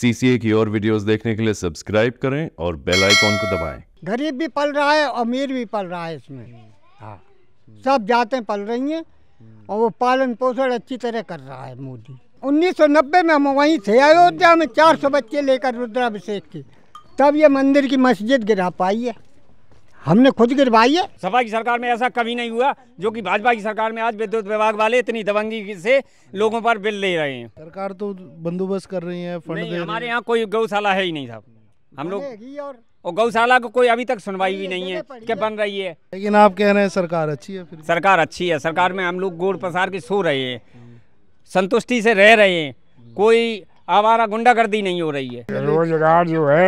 CCA की और videos देखने के लिए सब्सक्राइब करें और बेल आइकॉन को दबाएं। गरीब भी पल रहा है अमीर भी पल रहा है इसमें हाँ। सब जातें पल रही हैं और वो पालन पोषण अच्छी तरह कर रहा है मोदी 1990 में हम वहीं थे अयोध्या में 400 बच्चे लेकर रुद्राभिषेक की तब ये मंदिर की मस्जिद गिरा पाई है हमने खुद गिरवाई है सपा की सरकार में ऐसा कभी नहीं हुआ जो कि भाजपा की सरकार में आज विद्युत विभाग वाले इतनी दबंगी से लोगों पर बिल ले रहे हैं सरकार तो बंदोबस्त कर रही है फंड दे हमारे यहाँ कोई गौशाला है ही नहीं साहब हम लोग और गौशाला को कोई अभी तक सुनवाई भी नहीं है क्या बन रही है लेकिन आप कह रहे हैं सरकार अच्छी है फिर सरकार अच्छी है सरकार में हम लोग गोड़ पसार के सो रहे हैं संतुष्टि से रह रहे हैं कोई आवारा गुंडागर्दी नहीं हो रही है रोजगार जो है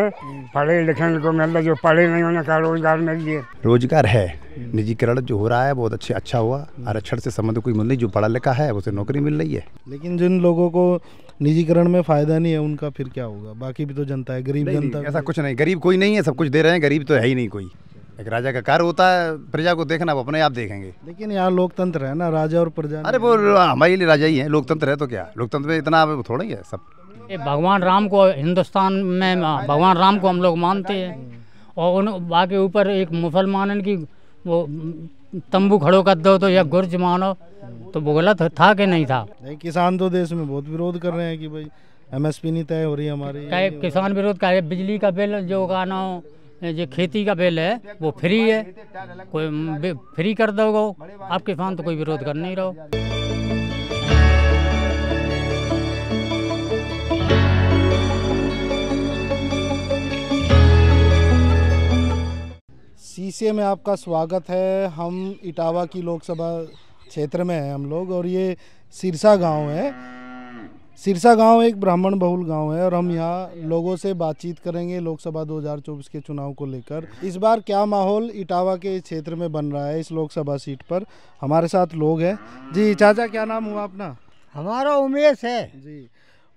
पढ़े लिखे को तो मिलता तो जो पढ़े नहीं होने का रोजगार मिल गया रोजगार है निजीकरण जो हो रहा है बहुत अच्छे अच्छा हुआ आरक्षण से संबंध कोई मिल नहीं जो पढ़ा लिखा है उसे नौकरी मिल रही है लेकिन जिन लोगों को निजीकरण में फायदा नहीं है उनका फिर क्या होगा बाकी भी तो जनता है गरीब जनता ऐसा कुछ नहीं गरीब कोई नहीं है सब कुछ दे रहे हैं गरीब तो है ही नहीं कोई एक राजा का कार होता है प्रजा को देखना वो अपने आप देखेंगे लेकिन यहाँ लोकतंत्र है ना राजा और प्रजा अरे वो हमारे लिए राजा ही है लोकतंत्र है तो क्या लोकतंत्र में इतना थोड़ा ही है सब ये भगवान राम को हिंदुस्तान में अच्छा, भगवान राम को हम लोग मानते हैं और उन बाकी ऊपर एक मुसलमान की वो तंबू खड़ो कर दो तो या गुर्ज मानो तो वो गलत था कि नहीं था नहीं किसान तो देश में बहुत विरोध कर रहे हैं कि भाई एमएसपी नहीं तय हो रही है हमारी क्या किसान विरोध का बिजली का बिल जो गाना जो खेती का बिल है वो फ्री है कोई फ्री कर दोगे आप किसान तो कोई विरोध कर नहीं रहो शीशे में आपका स्वागत है हम इटावा की लोकसभा क्षेत्र में हैं हम लोग और ये सिरसा गांव है सिरसा गांव एक ब्राह्मण बहुल गांव है और हम यहाँ लोगों से बातचीत करेंगे लोकसभा 2024 के चुनाव को लेकर इस बार क्या माहौल इटावा के क्षेत्र में बन रहा है इस लोकसभा सीट पर हमारे साथ लोग हैं जी चाचा क्या नाम हुआ अपना हमारा उमेश है जी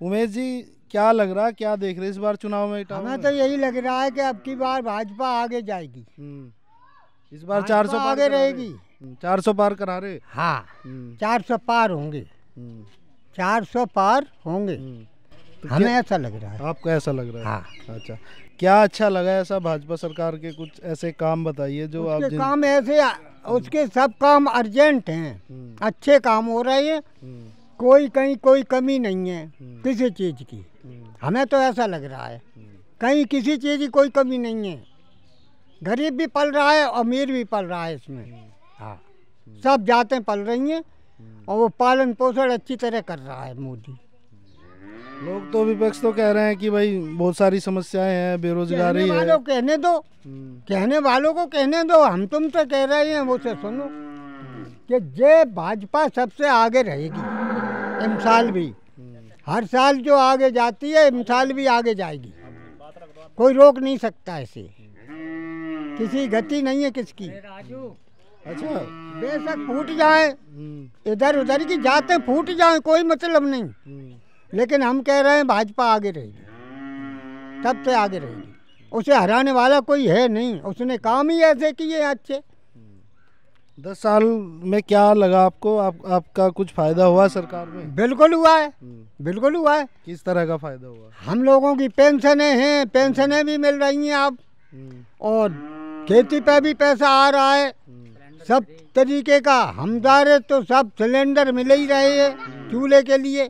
उमेश जी क्या लग रहा है क्या देख रहे इस बार चुनाव में हमें तो यही लग रहा है कि अब की बार भाजपा आगे जाएगी हम्म। इस बार चार सौ आगे रहेगी हम्म, चार सौ पार करा रहे हाँ हम्म। चार सौ पार होंगे चार सौ पार होंगे तो हमें ऐसा लग रहा है आपको ऐसा लग रहा है हाँ अच्छा क्या अच्छा लगा ऐसा भाजपा सरकार के कुछ ऐसे काम बताइए जो आप काम ऐसे उसके सब काम अर्जेंट हैं अच्छे काम हो रहे हैं कोई कहीं कोई कमी नहीं है हम्म। किसी चीज़ की हम्म। हमें तो ऐसा लग रहा है हम्म। कहीं किसी चीज़ की कोई कमी नहीं है गरीब भी पल रहा है अमीर भी पल रहा है इसमें हाँ सब जातें पल रही हैं और वो पालन पोषण अच्छी तरह कर रहा है मोदी लोग तो विपक्ष तो कह रहे हैं कि भाई बहुत सारी समस्याएं हैं बेरोजगारी कहने वालों है। कहने दो कहने वालों को कहने दो हम तुम तो कह रहे हैं वो से सुनो कि जे भाजपा सबसे आगे रहेगी इमसाल भी हर साल जो आगे जाती है इमसाल भी आगे जाएगी कोई रोक नहीं सकता इसे किसी गति नहीं है किसकी अच्छा बेशक फूट जाए इधर उधर की जाते फूट जाए कोई मतलब नहीं लेकिन हम कह रहे हैं भाजपा आगे रहेगी तब से आगे रहेगी उसे हराने वाला कोई है नहीं उसने काम ही ऐसे किए अच्छे दस साल में क्या लगा आपको आप आपका कुछ फायदा हुआ सरकार में बिल्कुल हुआ है हम्म। बिल्कुल हुआ है किस तरह का फायदा हुआ हम लोगों की पेंशनें हैं पेंशनें भी मिल रही हैं आप हम्म। और खेती पे भी पैसा आ रहा है हम्म। सब तरीके का हमदारे तो सब सिलेंडर मिल ही रहे हैं चूल्हे के लिए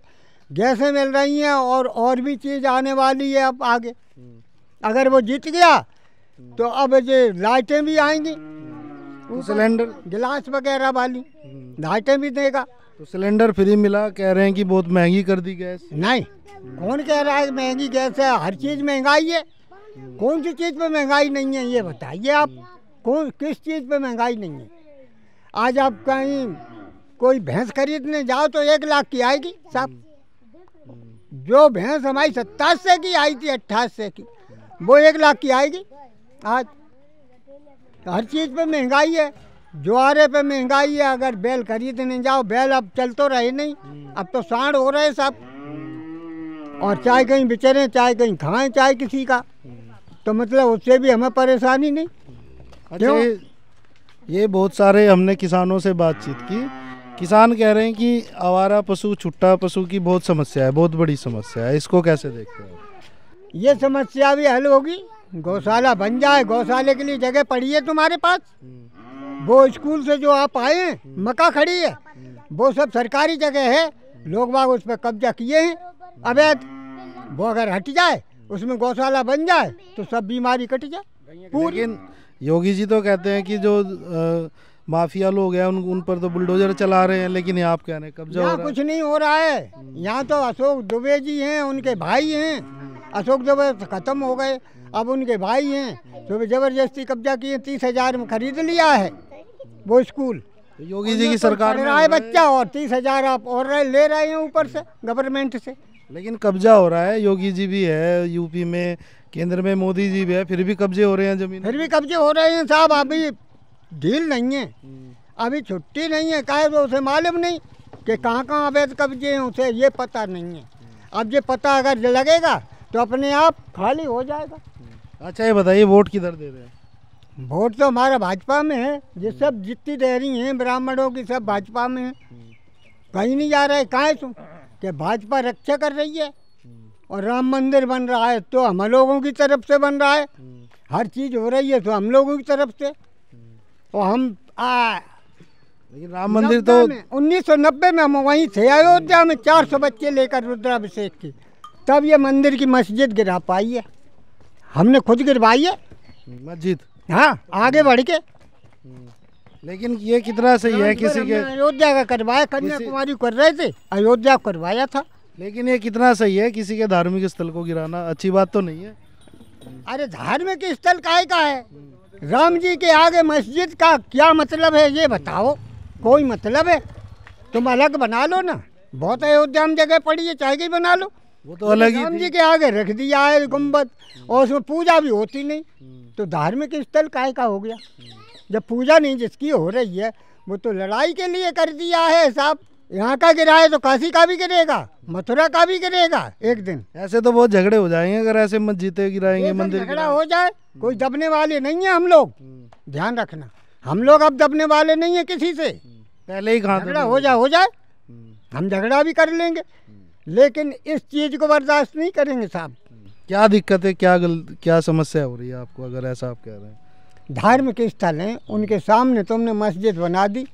गैसें मिल रही हैं और और भी चीज़ आने वाली है अब आगे अगर वो जीत गया तो अब ये लाइटें भी आएंगी तो सिलेंडर गिलास वगैरह वाली लाइटें भी देगा तो सिलेंडर फ्री मिला कह रहे हैं कि बहुत महंगी कर दी गैस नहीं कौन कह रहा है महंगी गैस है हर चीज़ महंगाई है कौन सी चीज़ पे महंगाई नहीं है ये बताइए आप कौन किस चीज़ पे महंगाई नहीं है आज आप कहीं कोई भैंस खरीदने जाओ तो एक लाख की आएगी साहब जो भैंस हमारी सत्ताईस से की आई थी अट्ठाईस से की वो एक लाख की आएगी आज तो हर चीज़ पे महंगाई है ज्वारे पे महंगाई है अगर बैल खरीदने जाओ बैल अब चल तो रहे नहीं हम्म। अब तो साढ़ हो रहे सब और चाहे कहीं बिचरे चाहे कहीं खाएं चाहे किसी का हम्म। तो मतलब उससे भी हमें परेशानी नहीं अच्छा ये, ये बहुत सारे हमने किसानों से बातचीत की किसान कह रहे हैं कि आवारा पशु छुट्टा पशु की बहुत समस्या है बहुत बड़ी समस्या है इसको कैसे देखते हैं ये समस्या भी हल होगी गौशाला बन जाए गौशाले के लिए जगह पड़ी है तुम्हारे पास वो स्कूल से जो आप आए मका खड़ी है वो सब सरकारी जगह है लोग बाग उस पर कब्जा किए हैं अवैध वो अगर हट जाए उसमें गौशाला बन जाए तो सब बीमारी कट जाए लेकिन योगी जी तो कहते हैं कि जो आ, माफिया लोग हैं उन उन पर तो बुलडोजर चला रहे हैं लेकिन आप कह रहे हैं कब्जा यहाँ कुछ नहीं हो रहा है यहाँ तो अशोक दुबे जी हैं उनके भाई हैं अशोक दुबे खत्म हो गए अब उनके भाई हैं जो जबरदस्ती कब्जा किए तीस हजार में खरीद लिया है वो स्कूल तो योगी जी की तो सरकार रहा है बच्चा और तीस हजार आप और ले रहे हैं ऊपर से गवर्नमेंट से लेकिन कब्जा हो रहा है योगी जी भी है यूपी में केंद्र में मोदी जी भी है फिर भी कब्जे हो रहे हैं जमीन फिर भी कब्जे हो रहे हैं साहब अभी ढील नहीं है हम्म। अभी छुट्टी नहीं है कहे तो उसे मालूम नहीं कि कहाँ कहाँ अवैध कब्जे हैं उसे ये पता नहीं है अब ये पता अगर लगेगा तो अपने आप खाली हो जाएगा अच्छा ये बताइए वोट किधर दे रहे हैं वोट तो हमारा भाजपा में है ये सब जितनी रही हैं ब्राह्मणों की सब भाजपा में है कहीं नहीं जा रहे कहाँ तुम कि भाजपा रक्षा कर रही है और राम मंदिर बन रहा है तो हम लोगों की तरफ से बन रहा है हर चीज़ हो रही है तो हम लोगों की तरफ से और हम आ, लेकिन राम मंदिर तो उन्नीस सौ नब्बे में हम वहीं थे अयोध्या में चार सौ बच्चे लेकर रुद्राभिषेक की तब ये मंदिर की मस्जिद गिरा पाई है हमने खुद गिरवाई है मस्जिद हाँ आगे बढ़ के लेकिन ये कितना सही है किसी के अयोध्या का करवाया कन्याकुमारी कर रहे थे अयोध्या करवाया था लेकिन ये कितना सही है किसी के धार्मिक स्थल को गिराना अच्छी बात तो नहीं है अरे धार्मिक स्थल काय का है राम जी के आगे मस्जिद का क्या मतलब है ये बताओ कोई मतलब है तुम अलग बना लो ना बहुत अयोध्या में जगह पड़ी है चाहे बना लो वो तो अलग ही जी के आगे रख दिया है गुम्बद हम्म। और उसमें पूजा भी होती नहीं हम्म। तो धार्मिक स्थल काय का हो गया हम्म। जब पूजा नहीं जिसकी हो रही है वो तो लड़ाई के लिए कर दिया है साहब यहाँ का गिरा है तो काशी का भी गिरेगा मथुरा का भी गिरेगा एक दिन ऐसे तो बहुत झगड़े हो जाएंगे अगर ऐसे मत जीते गिराएंगे तो मंदिर झगड़ा हो जाए कोई दबने वाले नहीं है हम लोग ध्यान रखना हम लोग अब दबने वाले नहीं है किसी से पहले ही कहा झगड़ा हो जाए हो जाए हम झगड़ा भी कर लेंगे लेकिन इस चीज़ को बर्दाश्त नहीं करेंगे साहब क्या दिक्कत है क्या गल क्या समस्या हो रही है आपको अगर ऐसा आप कह रहे हैं धार्मिक स्थल हैं उनके सामने तुमने मस्जिद बना दी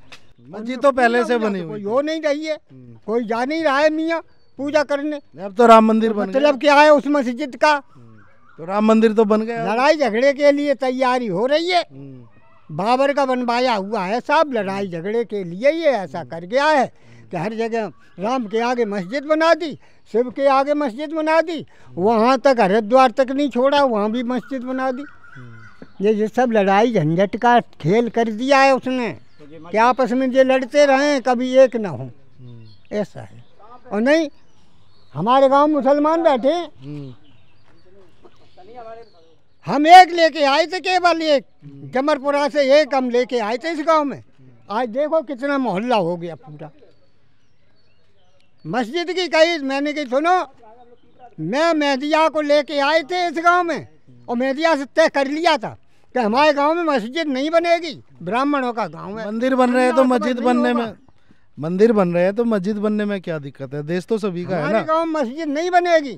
मस्जिद तो पहले से बनी तो हुई हो नहीं रही है हम्म। कोई जा नहीं रहा है मियाँ पूजा करने अब तो राम मंदिर बन मतलब क्या है उस मस्जिद का हम्म। तो राम मंदिर तो बन गया लड़ाई झगड़े के लिए तैयारी हो रही है हम्म। बाबर का बनवाया हुआ है साहब लड़ाई झगड़े के लिए ये ऐसा कर गया है कि हर जगह राम के आगे मस्जिद बना दी शिव के आगे मस्जिद बना दी वहाँ तक हरिद्वार तक नहीं छोड़ा वहाँ भी मस्जिद बना दी ये ये सब लड़ाई झंझट का खेल कर दिया है उसने कि आपस में ये लड़ते रहें कभी एक ना हो ऐसा है और नहीं हमारे गांव मुसलमान बैठे हम एक लेके आए थे केवल एक जमरपुरा से एक हम लेके आए थे इस गांव में आज देखो कितना मोहल्ला हो गया पूरा मस्जिद की कही मैंने कही सुनो मैं मेहदिया को लेके आए थे इस गांव में और मेहदिया से तय कर लिया था कि हमारे गांव में मस्जिद नहीं बनेगी ब्राह्मणों का गांव है मंदिर बन रहे हैं तो मस्जिद बनने में मंदिर बन रहे हैं तो मस्जिद बनने में क्या दिक्कत है देश तो सभी का है ना गांव मस्जिद नहीं बनेगी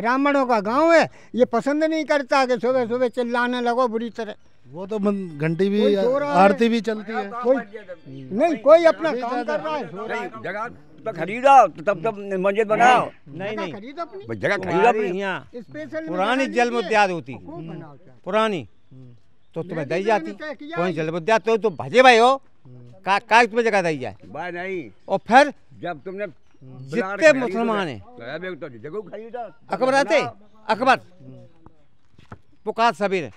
ब्राह्मणों का गांव है ये पसंद नहीं करता कि सुबह सुबह चिल्लाने लगो बुरी तरह वो तो घंटी भी आरती भी चलती है कोई नहीं कोई अपना काम कर रहा है तो खरीदो तो तब तब मस्जिद बनाओ नहीं नहीं जगह खरीदो यहाँ पुरानी जल मुद्याद होती हम्म। पुरानी तो तुम्हें तो दी जाती तो कौन जल मुद्याद तो तो भजे भाई हो का, का तुम्हें जगह दी जाए भाई नहीं और फिर जब तुमने जितने मुसलमान हैं तो अकबर आते अकबर पुकार सबीर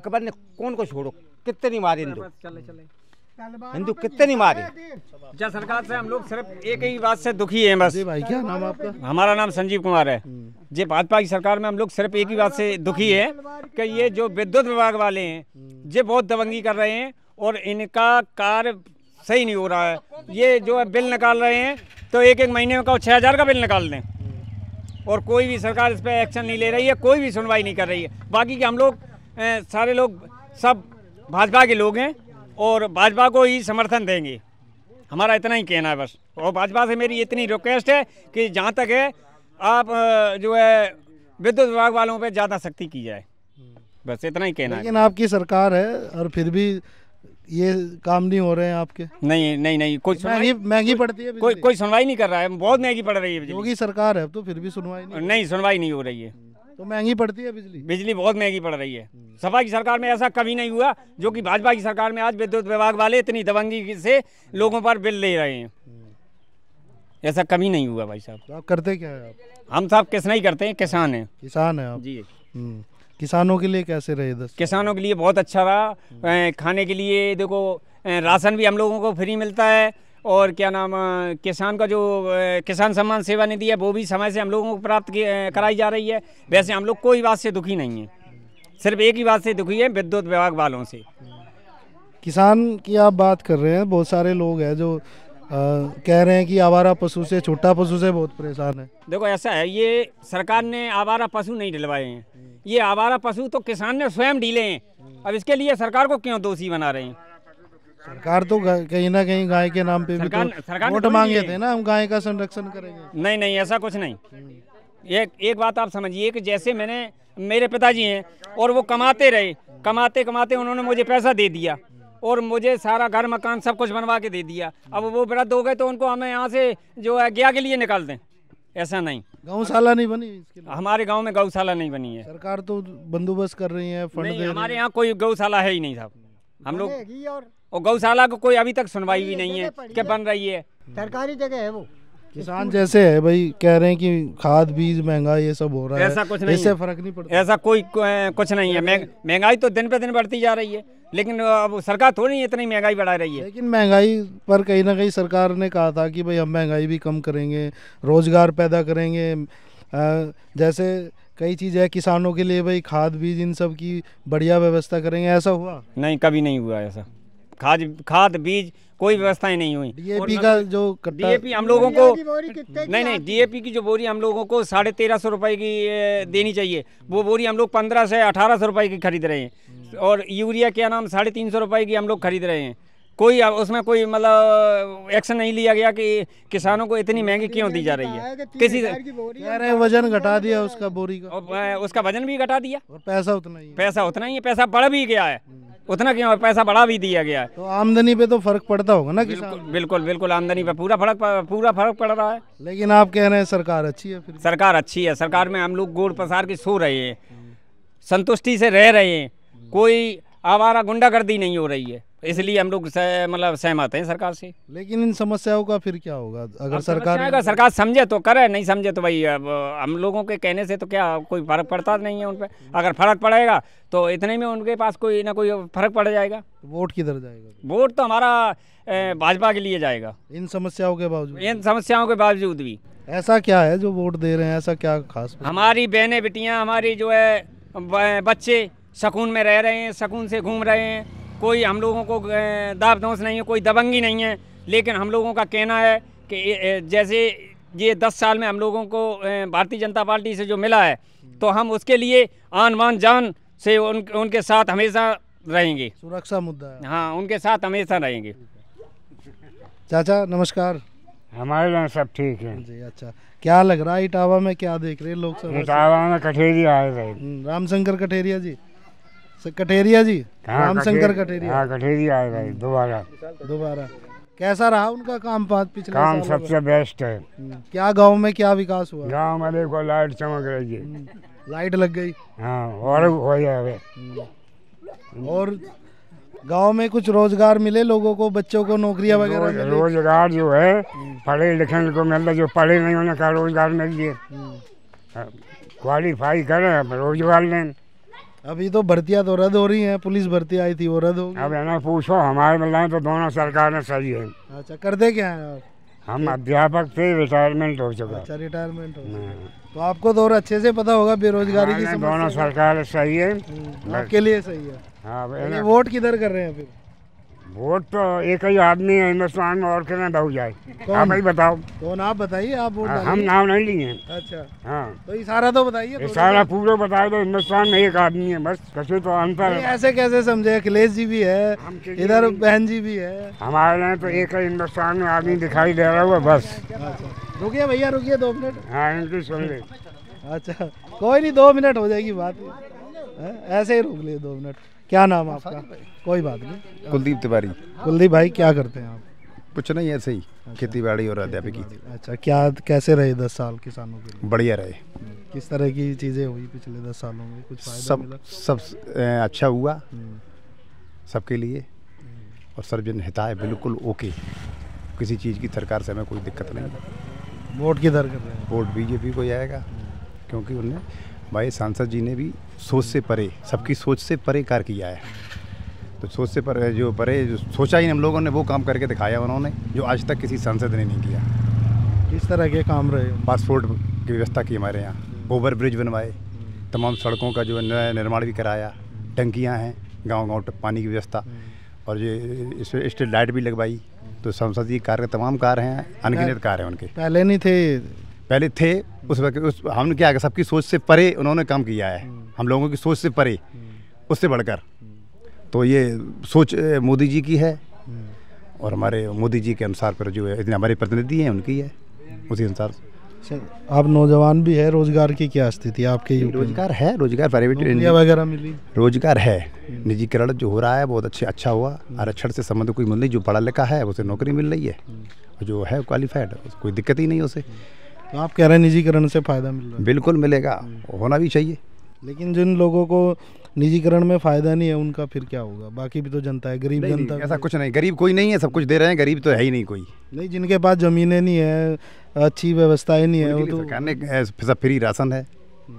अकबर ने कौन को छोड़ो कितनी मारे चले चले हिंदू कितने नहीं मारे जहाँ सरकार से हम लोग सिर्फ एक ही बात से दुखी हैं बस भाई क्या नाम आपका हमारा नाम संजीव कुमार है हम्म। जी भाजपा की सरकार में हम लोग सिर्फ एक ही बात से दुखी है कि ये जो विद्युत विभाग वाले हैं हम्म। जे बहुत दबंगी कर रहे हैं और इनका कार्य सही नहीं हो रहा है ये जो है बिल निकाल रहे हैं तो एक एक महीने में कहो छः हज़ार का बिल निकाल दें और कोई भी सरकार इस पर एक्शन नहीं ले रही है कोई भी सुनवाई नहीं कर रही है बाकी के हम लोग सारे लोग सब भाजपा के लोग हैं और भाजपा को ही समर्थन देंगे हमारा इतना ही कहना है बस और भाजपा से मेरी इतनी रिक्वेस्ट है कि जहाँ तक है आप जो है विद्युत विभाग वालों पे ज़्यादा सख्ती की जाए बस इतना ही कहना लेकिन है। आपकी सरकार है और फिर भी ये काम नहीं हो रहे हैं आपके नहीं नहीं नहीं कोई महंगी महंगी पड़ती है कोई कोई सुनवाई नहीं कर रहा है बहुत महंगी पड़ रही है योगी सरकार है तो फिर भी सुनवाई नहीं नहीं सुनवाई नहीं हो रही है हम्म। तो महंगी पड़ती है बिजली बिजली बहुत महंगी पड़ रही है सपा की सरकार में ऐसा कभी नहीं हुआ जो कि भाजपा की सरकार में आज विद्युत विभाग वाले इतनी दबंगी से लोगों पर बिल ले रहे हैं ऐसा कभी नहीं हुआ भाई साहब तो आप करते क्या है आप हम साहब किस नहीं करते हैं किसान हैं किसान है आप जी हम्म। किसानों के लिए कैसे रहे दस किसानों के लिए बहुत अच्छा रहा हम्म। खाने के लिए देखो राशन भी हम लोगों को फ्री मिलता है और क्या नाम किसान का जो किसान सम्मान सेवा निधि है वो भी समय से हम लोगों को प्राप्त कराई जा रही है वैसे हम लोग कोई बात से दुखी नहीं है सिर्फ एक ही बात से दुखी है विद्युत विभाग वालों से किसान की आप बात कर रहे हैं बहुत सारे लोग हैं जो आ, कह रहे हैं कि आवारा पशु से छोटा पशु से बहुत परेशान है देखो ऐसा है ये सरकार ने आवारा पशु नहीं दिलवाए हैं ये आवारा पशु तो किसान ने स्वयं डीले हैं अब इसके लिए सरकार को क्यों दोषी बना रहे हैं सरकार तो कहीं ना कहीं गाय के नाम पे भी तो सरकार, तो वोट मांगे थे ना हम गाय का संरक्षण करेंगे नहीं नहीं ऐसा कुछ नहीं एक एक बात आप समझिए कि जैसे मैंने मेरे पिताजी हैं और वो कमाते रहे कमाते कमाते उन्होंने मुझे पैसा दे दिया और मुझे सारा घर मकान सब कुछ बनवा के दे दिया अब वो वृद्ध हो गए तो उनको हमें यहाँ से जो है गया के लिए निकाल दें ऐसा नहीं गौशाला नहीं बनी इसके हमारे गांव में गौशाला नहीं बनी है सरकार तो बंदोबस्त कर रही है फंड नहीं, हमारे यहाँ कोई गौशाला है ही नहीं साहब हम लोग और गौशाला को कोई अभी तक सुनवाई भी नहीं है क्या बन रही है सरकारी जगह है वो किसान जैसे है भाई कह रहे हैं कि खाद बीज महंगाई ये सब हो रहा है ऐसा कुछ नहीं फर्क नहीं पड़ता ऐसा कोई कुछ नहीं है महंगाई तो दिन पे दिन बढ़ती जा रही है लेकिन अब सरकार थोड़ी नहीं इतनी महंगाई बढ़ा रही है लेकिन महंगाई पर कहीं ना कहीं सरकार ने कहा था कि भाई हम महंगाई भी कम करेंगे रोजगार पैदा करेंगे जैसे कई चीज़ें किसानों के लिए भाई खाद बीज इन सब की बढ़िया व्यवस्था करेंगे ऐसा हुआ नहीं कभी नहीं हुआ ऐसा खाद खाद बीज कोई हाँ। व्यवस्थाएं नहीं हुई डीएपी का मतलब जो डीएपी हम लोगों को नहीं नहीं डीएपी की जो बोरी हम लोगों को साढ़े तेरह सौ रुपए की देनी चाहिए वो हम्म। बोरी हम लोग पंद्रह से अठारह सौ रुपए की खरीद रहे हैं हम्म। और यूरिया क्या नाम साढ़े तीन सौ रुपए की हम लोग खरीद रहे हैं कोई उसमें कोई मतलब एक्शन नहीं लिया गया कि किसानों को इतनी महंगी क्यों दी जा रही है किसी वजन घटा दिया उसका बोरी का उसका वजन भी घटा दिया पैसा उतना ही पैसा उतना ही है पैसा बढ़ भी गया है हम्म। उतना क्यों पैसा बढ़ा भी दिया गया है तो आमदनी पे तो फर्क पड़ता होगा ना बिल्कुल बिल्कुल बिल्कुल आमदनी पे पूरा फर्क पूरा फर्क पड़ रहा है लेकिन आप कह रहे हैं सरकार अच्छी है फिर सरकार अच्छी है सरकार में हम लोग गोड़ पसार के सो रहे हैं संतुष्टि से रह रहे हैं कोई आवारा गुंडागर्दी नहीं हो रही है इसलिए हम लोग से, मतलब सहमत हैं सरकार से लेकिन इन समस्याओं का फिर क्या होगा अगर सरकार अगर सरकार समझे तो करे नहीं समझे तो भाई अब हम लोगों के कहने से तो क्या कोई फर्क पड़ता नहीं है उन पर अगर फर्क पड़ेगा तो इतने में उनके पास कोई ना कोई फर्क पड़ जाएगा वोट किधर जाएगा वोट तो हमारा भाजपा के लिए जाएगा इन समस्याओं के बावजूद इन समस्याओं के बावजूद भी ऐसा क्या है जो वोट दे रहे हैं ऐसा क्या खास हमारी बहने बेटियाँ हमारी जो है बच्चे सकून में रह रहे हैं सकून से घूम रहे हैं कोई हम लोगों को दाब दोस नहीं है कोई दबंगी नहीं है लेकिन हम लोगों का कहना है कि जैसे ये दस साल में हम लोगों को भारतीय जनता पार्टी से जो मिला है तो हम उसके लिए आन वान जान से उन उनके साथ हमेशा रहेंगे सुरक्षा मुद्दा हाँ उनके साथ हमेशा रहेंगे चाचा नमस्कार हमारे यहाँ सब ठीक है जी अच्छा क्या लग रहा है इटावा में क्या देख रहे हैं लोग सब इटावा में कठेरिया आ रहे हम्म, रामशंकर कठेरिया जी कटेरिया जी हाँ, राम शंकर कटेरिया हाँ, कटेरिया आए भाई दोबारा दोबारा कैसा रहा उनका काम पाँच पिछले काम सबसे बेस्ट है हम्म। क्या गांव में क्या विकास हुआ गांव में देखो लाइट चमक रही है हम्म। लाइट लग गई हाँ और हो जाए हम्म। और गांव में कुछ रोजगार मिले लोगों को बच्चों को नौकरियां वगैरह रोज, रोजगार जो है पढ़े लिखे को मिलता जो पढ़े नहीं उन्हें का रोजगार मिल गया क्वालिफाई हाँ, करें रोजगार लें अभी तो भर्तियां तो रद्द हो रही हैं पुलिस भर्ती आई थी वो रद्द हो अब ना पूछो हमारे मिलाए तो दोनों सरकार ने सही है अच्छा कर दे क्या है हम अध्यापक थे रिटायरमेंट हो चुका अच्छा रिटायरमेंट हो हाँ। तो आपको तो और अच्छे से पता होगा बेरोजगारी की दोनों सरकार सही है हम्म, आपके लिए सही है हाँ, वोट किधर कर रहे हैं फिर वोट तो एक ही आदमी है हिंदुस्तान में और कितना बहु जाए आप ही बताओ कौन आप बताइए आप वोट हाँ, हम नाम नहीं लिए अच्छा हाँ तो इशारा तो बताइए इशारा पूरा बताए तो हिंदुस्तान में एक आदमी है बस कसम तो अंतर है ऐसे कैसे समझे अखिलेश जी भी है इधर बहन जी भी है हमारे यहाँ तो एक ही हिंदुस्तान में आदमी दिखाई दे रहा हुआ बस अच्छा। रुकिए भैया रुकिए दो मिनट हाँ इनकी सुन ले अच्छा कोई नहीं दो मिनट हो जाएगी बात हाँ, ऐसे ही रोक लिए दो मिनट क्या नाम आपका कोई बात नहीं कुलदीप तिवारी कुलदीप भाई क्या करते हैं आप कुछ नहीं ऐसे ही अच्छा, खेती बाड़ी और अध्यापिकी अच्छा क्या कैसे रहे दस साल किसानों के लिए बढ़िया रहे किस तरह की चीज़ें हुई पिछले दस सालों में कुछ सब सब अच्छा हुआ हम्म। सबके लिए हम्म। और सर्वजन हिताय बिल्कुल ओके किसी चीज़ की सरकार से हमें कोई दिक्कत नहीं वोट किधर कर रहे हैं वोट बीजेपी को जाएगा हम्म। क्योंकि उन्हें भाई सांसद जी ने भी सोच से परे सबकी सोच से परे कार्य किया है तो सोच से परे जो परे जो सोचा ही हम लोगों ने वो काम करके दिखाया उन्होंने जो आज तक किसी सांसद ने नहीं किया किस तरह के काम रहे पासपोर्ट की व्यवस्था की हमारे यहाँ ओवर ब्रिज बनवाए तमाम सड़कों का जो निर्माण भी कराया टंकियाँ हैं गाँव गाँव पानी की व्यवस्था और ये स्ट्रीट लाइट भी लगवाई तो संसदीय कार्य तमाम कार्य हैं अनगिनत कार्य हैं उनके पहले नहीं थे पहले थे उस वक्त उस हमने क्या सबकी सोच से परे उन्होंने काम किया है हम्म। हम लोगों की सोच से परे हम्म। उससे बढ़कर हम्म। तो ये सोच मोदी जी की है और हमारे मोदी जी के अनुसार पर जो है इतने हमारे प्रतिनिधि हैं उनकी है उसी अनुसार सर आप नौजवान भी है रोजगार की क्या स्थिति आपके रोजगार है रोजगार प्राइवेट वगैरह मिली रोजगार है निजीकरण जो हो रहा है बहुत अच्छे अच्छा हुआ आरक्षण से संबंध कोई मिल नहीं जो पढ़ा लिखा है उसे नौकरी मिल रही है जो है क्वालिफाइड कोई दिक्कत ही नहीं उसे तो आप कह रहे हैं निजीकरण से फ़ायदा मिल रहा है बिल्कुल मिलेगा हम्म। होना भी चाहिए लेकिन जिन लोगों को निजीकरण में फ़ायदा नहीं है उनका फिर क्या होगा बाकी भी तो जनता है गरीब जनता ऐसा कुछ नहीं गरीब कोई नहीं है सब कुछ दे रहे हैं गरीब तो है ही नहीं कोई नहीं जिनके पास ज़मीनें नहीं है अच्छी व्यवस्थाएं नहीं है वो तो सब फ्री राशन है हम्म।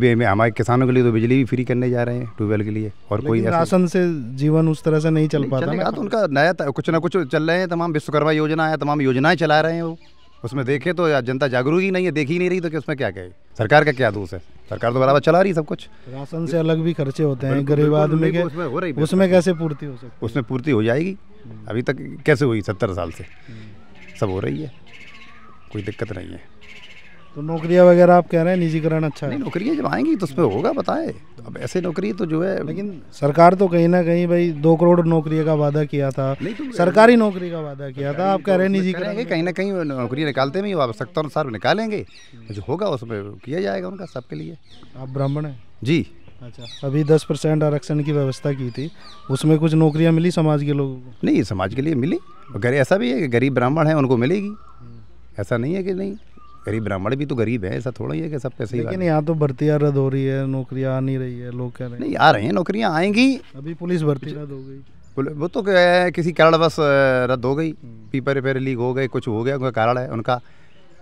अभी हमारे किसानों के लिए तो बिजली भी फ्री करने जा रहे हैं ट्यूबवेल के लिए और कोई राशन से जीवन उस तरह से नहीं चल पाता तो उनका नया कुछ ना कुछ चल रहे हैं तमाम विश्वकर्मा योजना है तमाम योजनाएं चला रहे हैं वो उसमें देखे तो जनता जागरूक ही नहीं है देख ही नहीं रही तो कि उसमें क्या कहे सरकार का क्या दोष है सरकार तो बराबर चला रही सब कुछ राशन से अलग भी खर्चे होते हैं गरीब आदमी के उसमें हो रही उसमें कैसे पूर्ति हो सकती उसमें पूर्ति हो जाएगी हम्म। अभी तक कैसे हुई सत्तर साल से हम्म। सब हो रही है कोई दिक्कत नहीं है तो नौकरियाँ वगैरह आप कह रहे हैं निजीकरण अच्छा है नौकरियाँ जब आएंगी तो उस पर होगा बताए अब ऐसे नौकरी तो जो है लेकिन सरकार तो कहीं ना कहीं भाई दो करोड़ नौकरी का वादा किया था तो- सरकारी नौकरी का वादा किया था आप कह रहे हैं निजीकरण कहीं ना कहीं नौकरी निकालते में आवश्यकता अनुसार निकालेंगे जो होगा उसमें किया जाएगा उनका सबके लिए आप ब्राह्मण हैं जी अच्छा अभी दस परसेंट आरक्षण की व्यवस्था की थी उसमें कुछ नौकरियां मिली समाज के लोगों को नहीं समाज के लिए मिली ऐसा भी है कि गरीब ब्राह्मण है उनको मिलेगी हम्म। ऐसा नहीं है कि नहीं गरीब ब्राह्मण भी तो गरीब है ऐसा थोड़ा ही है कि सब पैसे लेकिन यहाँ तो भर्तियाँ रद्द हो रही है नौकरियाँ आ नहीं रही है लोग कह रहे हैं नहीं आ रही हैं नौकरियाँ आएंगी अभी पुलिस भर्ती रद्द हो गई वो तो किसी कारण बस रद्द हो गई पीपर हम्म। पेपर लीक हो गए कुछ हो गया उनका कारण है उनका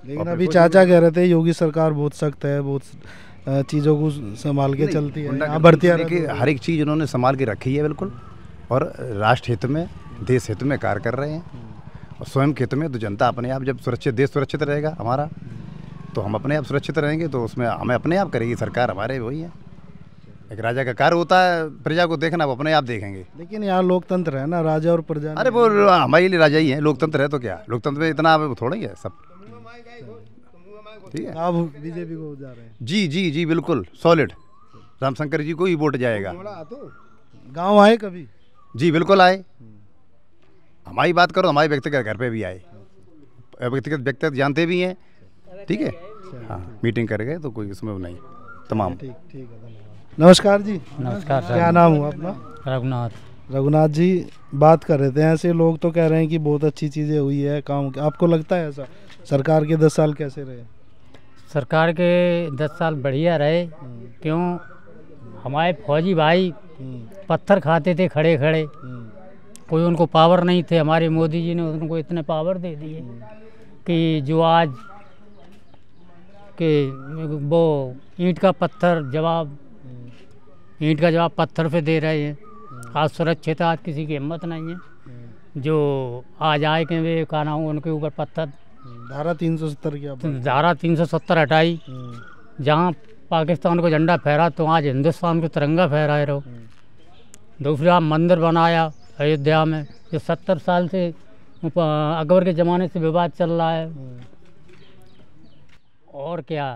लेकिन अभी चाचा कह रहे थे योगी सरकार बहुत सख्त है बहुत चीज़ों को संभाल के चलती है कि हर एक चीज़ उन्होंने संभाल के रखी है बिल्कुल और राष्ट्र हित में देश हित में कार्य कर रहे हैं हम्म। और स्वयं खेत में तो जनता अपने आप जब सुरक्षित देश सुरक्षित रहेगा हमारा तो हम अपने आप सुरक्षित रहेंगे तो उसमें हमें अपने आप करेगी सरकार हमारे वही है एक राजा का कार्य होता है प्रजा को देखना वो अपने आप देखेंगे लेकिन यहाँ लोकतंत्र है ना राजा और प्रजा अरे वो हमारे लिए राजा ही है लोकतंत्र है तो क्या लोकतंत्र में इतना थोड़ा ही है सब ठीक है आप बीजेपी को जा रहे हैं जी जी जी बिल्कुल सॉलिड रामशंकर जी को ही वोट जाएगा गांव आए कभी जी बिल्कुल आए हम्म। हमारी बात करो हमारे व्यक्तिगत घर पे भी आए व्यक्तिगत व्यक्तिगत जानते भी हैं ठीक है हाँ मीटिंग कर गए तो कोई उसमें नहीं तमाम ठीक ठीक है नमस्कार जी नमस्कार क्या नाम हुआ अपना रघुनाथ रघुनाथ जी बात कर रहे थे ऐसे लोग तो कह रहे हैं कि बहुत अच्छी चीज़ें हुई है काम आपको लगता है ऐसा सरकार के दस साल कैसे रहे सरकार के दस साल बढ़िया रहे क्यों हमारे फौजी भाई हम्म। पत्थर खाते थे खड़े खड़े हम्म। कोई उनको पावर नहीं थे हमारे मोदी जी ने उनको इतने पावर दे दिए कि जो आज के वो ईंट का पत्थर जवाब ईंट का जवाब पत्थर पे दे रहे हैं आज सुरक्षित आज किसी की हिम्मत नहीं है जो आज आए के वे कहना हूँ उनके ऊपर पत्थर धारा तीन सौ सत्तर की धारा तीन सौ सत्तर हटाई जहाँ पाकिस्तान को झंडा फहरा तो आज हिंदुस्तान को तिरंगा फहराए रहो हम्म। दूसरा मंदिर बनाया अयोध्या में जो सत्तर साल से अकबर के ज़माने से विवाद चल रहा है हम्म। और क्या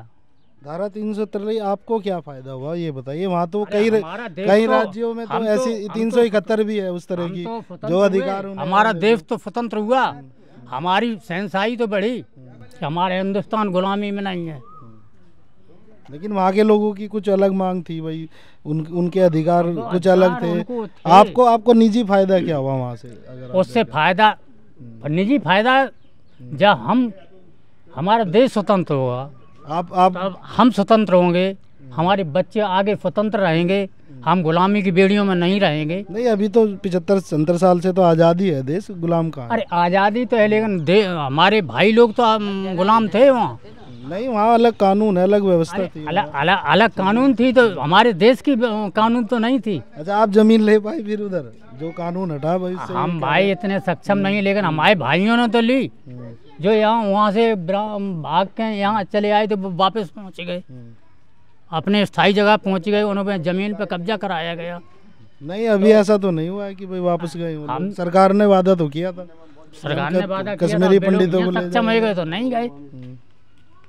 धारा तीन सौ तिरली आपको क्या फायदा हुआ ये बताइए वहाँ तो कई कई तो, राज्यों में तो, तो- ऐसी तीन तो सौ इकहत्तर भी है उस तरह की तो जो अधिकार हमारा देश तो स्वतंत्र हुआ हमारी सहनशाही तो बढ़ी हम्म। हमारे हिंदुस्तान गुलामी में नहीं है लेकिन वहाँ के लोगों की कुछ अलग मांग थी भाई उन उनके अधिकार तो कुछ अलग थे।, थे आपको आपको निजी फायदा क्या हुआ वहाँ से अगर उससे फायदा हम्म। निजी फायदा जब हम हमारा देश स्वतंत्र होगा आप आप तब हम स्वतंत्र होंगे हमारे बच्चे आगे स्वतंत्र रहेंगे हम गुलामी की बेड़ियों में नहीं रहेंगे नहीं अभी तो पिछहत्तर सत्तर साल से तो आज़ादी है देश गुलाम का अरे आज़ादी तो है लेकिन हमारे भाई लोग तो गुलाम थे वहाँ नहीं वहाँ अलग कानून है अलग व्यवस्था थी अलग अलग अलग कानून थी तो हमारे देश की कानून तो नहीं थी अच्छा आप जमीन ले पाए फिर उधर जो कानून हटा भाई हम भाई इतने सक्षम नहीं हम्म, लेकिन हम्म। हमारे भाइयों ने तो ली हम्म। जो यहाँ वहाँ से भाग के यहाँ चले आए तो वापस पहुँच गए अपने स्थायी जगह पहुँच गए उन्होंने जमीन पर कब्जा कराया गया नहीं अभी ऐसा तो नहीं हुआ है कि भाई वापस गए हम सरकार ने वादा तो किया था सरकार ने वादा कश्मीरी पंडितों को सक्षम गए तो नहीं गए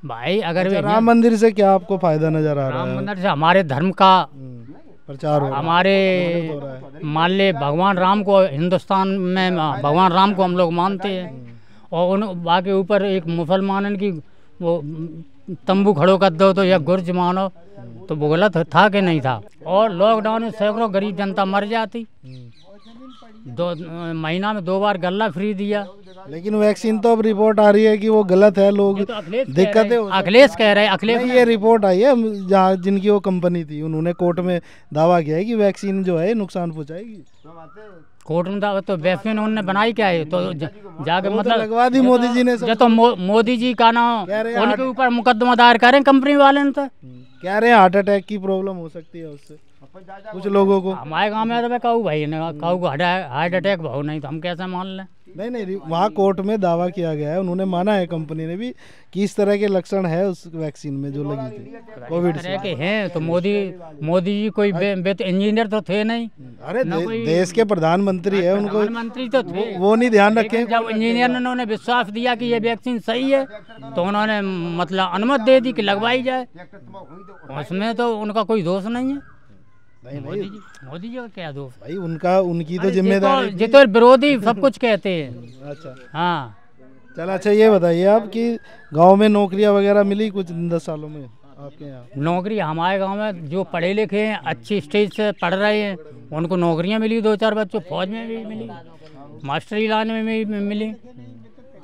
भाई अगर अच्छा, राम मंदिर से क्या आपको फायदा नजर आ रहा है राम मंदिर से हमारे धर्म का हम्म, प्रचार हो हमारे मान ले भगवान राम को हिंदुस्तान में अच्छा, भगवान राम को हम लोग मानते हैं हम्म। और उन बाकी ऊपर एक मुसलमान की वो तंबू खड़ो कर दो तो या गुर्ज मानो तो वो गलत था कि नहीं था और लॉकडाउन में सैकड़ों गरीब जनता मर जाती हम्म। दो महीना में दो बार गल्ला फ्री दिया लेकिन वैक्सीन तो अब रिपोर्ट आ रही है कि वो गलत है लोग दिक्कत तो है अखिलेश कह रहे हैं अखिलेश ये रिपोर्ट आई है जहाँ जिनकी वो कंपनी थी उन्होंने कोर्ट में दावा किया है कि वैक्सीन जो है नुकसान पहुँचाएगी कोर्ट में दावा तो वैक्सीन उन्होंने बनाई क्या है तो जाके तो मतलब लगवा दी तो- मोदी जी ने ये तो मोदी जी का ना उनके ऊपर मुकदमा दायर करें कंपनी वाले ने तो कह रहे हैं हार्ट अटैक की प्रॉब्लम हो सकती है उससे कुछ लोगों को हमारे गांव में तो कहूँ भाई कहूँ हार्ट अटैक भाव नहीं तो हम कैसे मान लें नहीं नहीं वहाँ कोर्ट में दावा किया गया है उन्होंने माना है कंपनी ने भी कि इस तरह के लक्षण है उस वैक्सीन में जो लगी थी कोविड से के हैं तो मोदी मोदी जी कोई बे, बे तो इंजीनियर तो थे नहीं अरे दे, देश के प्रधानमंत्री है हाँ, उनको मंत्री तो थे वो नहीं ध्यान रखे जब इंजीनियर ने उन्होंने विश्वास दिया कि ये वैक्सीन सही है तो उन्होंने मतलब अनुमति दे दी कि लगवाई जाए उसमें तो उनका कोई दोष नहीं है मोदी जी का क्या दोष भाई उनका उनकी तो जिम्मेदारी तो विरोधी सब कुछ कहते हैं अच्छा हाँ चल अच्छा ये बताइए आप कि गांव में नौकरियां वगैरह मिली कुछ दस सालों में आपके यहाँ नौकरी हमारे गांव में जो पढ़े लिखे हैं अच्छी स्टेज से पढ़ रहे हैं उनको नौकरियां मिली दो चार बच्चों फौज में भी मिली मास्टरी लाइन में भी मिली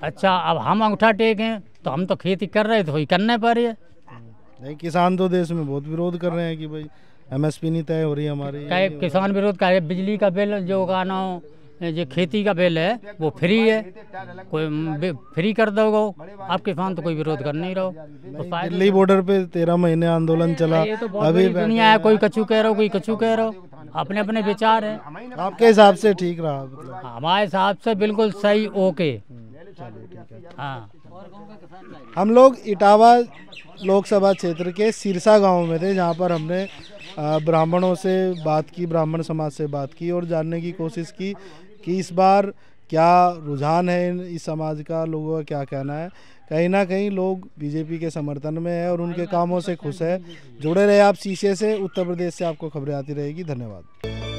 अच्छा अब हम अंगूठा टेक हैं तो हम तो खेती कर रहे थे तो वही करने पा रही है नहीं किसान तो देश में बहुत विरोध कर रहे हैं कि भाई एमएसपी नहीं तय हो रही हमारी चाहे किसान विरोध का बिजली का बिल जो गाना हो जो खेती का बिल है वो फ्री है कोई फ्री कर दोगे आप किसान तो कोई विरोध कर नहीं रहो दिल्ली बॉर्डर पे तेरह महीने आंदोलन चला तो अभी दुनिया है कोई कछु कह हो कोई कछु कह हो अपने अपने विचार है आपके हिसाब से ठीक रहा मतलब। हमारे हिसाब से बिल्कुल सही ओके हाँ हम लोग इटावा लोकसभा क्षेत्र के सिरसा गांव में थे जहां पर हमने ब्राह्मणों से बात की ब्राह्मण समाज से बात की और जानने की कोशिश की कि इस बार क्या रुझान है इस समाज का लोगों का क्या कहना है कहीं ना कहीं लोग बीजेपी के समर्थन में है और उनके कामों से खुश है जुड़े रहे आप शीशे से उत्तर प्रदेश से आपको खबरें आती रहेगी धन्यवाद